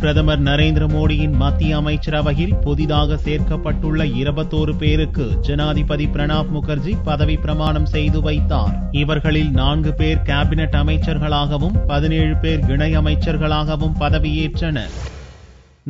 பிரதமர் நரேந்திர மோடியின் மத்திய அமைச்சரவையில் புதிதாக சேர்க்கப்பட்டுள்ள இருபத்தோரு பேருக்கு ஜனாதிபதி பிரணாப் முகர்ஜி பதவி பிரமாணம் செய்து வைத்தார் இவர்களில் நான்கு பேர் கேபினெட் அமைச்சர்களாகவும் பதினேழு பேர் இணை அமைச்சர்களாகவும் பதவியேற்றனர்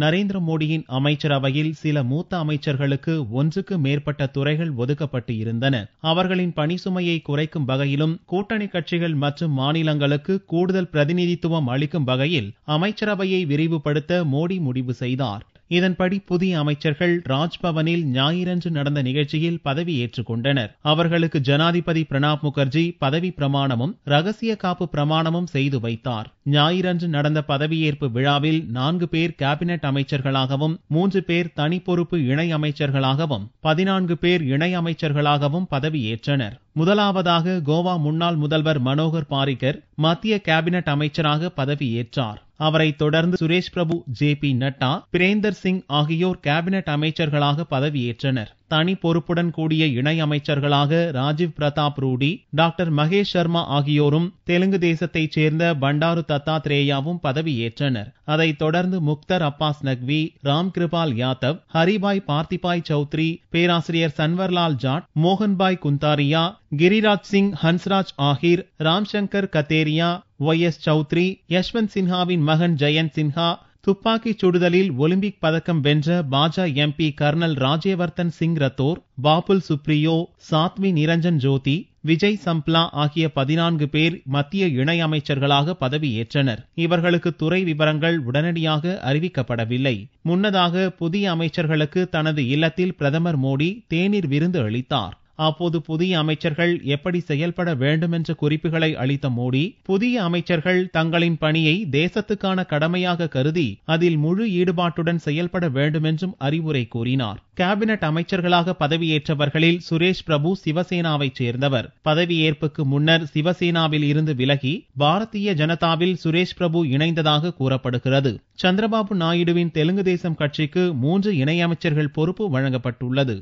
நரேந்திர மோடியின் அமைச்சரவையில் சில மூத்த அமைச்சர்களுக்கு ஒன்றுக்கு மேற்பட்ட துறைகள் ஒதுக்கப்பட்டு இருந்தன அவர்களின் பணிசுமையை குறைக்கும் வகையிலும் கூட்டணி கட்சிகள் மற்றும் மாநிலங்களுக்கு கூடுதல் பிரதிநிதித்துவம் அளிக்கும் வகையில் அமைச்சரவையை விரிவுபடுத்த மோடி முடிவு செய்தார் இதன்படி புதிய அமைச்சர்கள் ராஜ்பவனில் ஞாயிறன்று நடந்த நிகழ்ச்சியில் பதவியேற்றுக் கொண்டனர் அவர்களுக்கு ஜனாதிபதி பிரணாப் முகர்ஜி பதவி பிரமாணமும் ரகசிய காப்பு பிரமாணமும் செய்து வைத்தார் ஞாயிறன்று நடந்த பதவியேற்பு விழாவில் நான்கு பேர் கேபினெட் அமைச்சர்களாகவும் மூன்று பேர் தனிப்பொறுப்பு இணை அமைச்சர்களாகவும் பதினான்கு பேர் இணை அமைச்சர்களாகவும் பதவியேற்றனர் முதலாவதாக கோவா முன்னாள் முதல்வர் மனோகர் பாரிக்கர் மத்திய கேபினெட் அமைச்சராக பதவியேற்றார் அவரை தொடர்ந்து சுரேஷ் பிரபு ஜே பி நட்டா பிரேந்தர் சிங் ஆகியோர் கேபினட் அமைச்சர்களாக பதவியேற்றனர் தனி பொறுப்புடன் கூடிய இணை அமைச்சர்களாக ராஜீவ் பிரதாப் ரூடி டாக்டர் மகேஷ் சர்மா ஆகியோரும் தெலுங்கு தேசத்தைச் சேர்ந்த பண்டாரு தத்தாத்ரேயாவும் பதவியேற்றனர் அதைத் தொடர்ந்து முக்தர் அப்பாஸ் நக்வி ராம் கிருபால் யாதவ் ஹரிபாய் பார்த்திபாய் சௌத்ரி பேராசிரியர் சன்வர்லால் ஜாட் மோகன்பாய் குந்தாரியா கிரிராஜ் சிங் ஹன்ஸ்ராஜ் ஆஹிர் ராம்சங்கர் கத்தேரியா ஒய் எஸ் சௌத்ரி யஷ்வந்த் சின்ஹாவின் மகன் ஜெயந்த் சின்ஹா துப்பாக்கி சுடுதலில் ஒலிம்பிக் பதக்கம் வென்ற பாஜ எம்பி கர்னல் ராஜ்யவர்தன் சிங் ரத்தோர் பாபுல் சுப்ரியோ சாத்வி நிரஞ்சன் ஜோதி விஜய் சம்ப்லா ஆகிய பதினான்கு பேர் மத்திய இணை அமைச்சர்களாக பதவியேற்றனர் இவர்களுக்கு துறை விவரங்கள் உடனடியாக அறிவிக்கப்படவில்லை முன்னதாக புதிய அமைச்சர்களுக்கு தனது இல்லத்தில் பிரதமர் மோடி தேநீர் விருந்து அளித்தார் அப்போது புதிய அமைச்சர்கள் எப்படி செயல்பட வேண்டும் என்ற குறிப்புகளை அளித்த மோடி புதிய அமைச்சர்கள் தங்களின் பணியை தேசத்துக்கான கடமையாக கருதி அதில் முழு ஈடுபாட்டுடன் செயல்பட வேண்டும் என்றும் அறிவுரை கூறினார் கேபினட் அமைச்சர்களாக பதவியேற்றவர்களில் சுரேஷ் பிரபு சிவசேனாவைச் சேர்ந்தவர் பதவியேற்புக்கு முன்னர் சிவசேனாவில் இருந்து விலகி பாரதிய ஜனதாவில் சுரேஷ் பிரபு இணைந்ததாக கூறப்படுகிறது சந்திரபாபு நாயுடுவின் தெலுங்கு தேசம் கட்சிக்கு மூன்று இணையமைச்சர்கள் பொறுப்பு வழங்கப்பட்டுள்ளது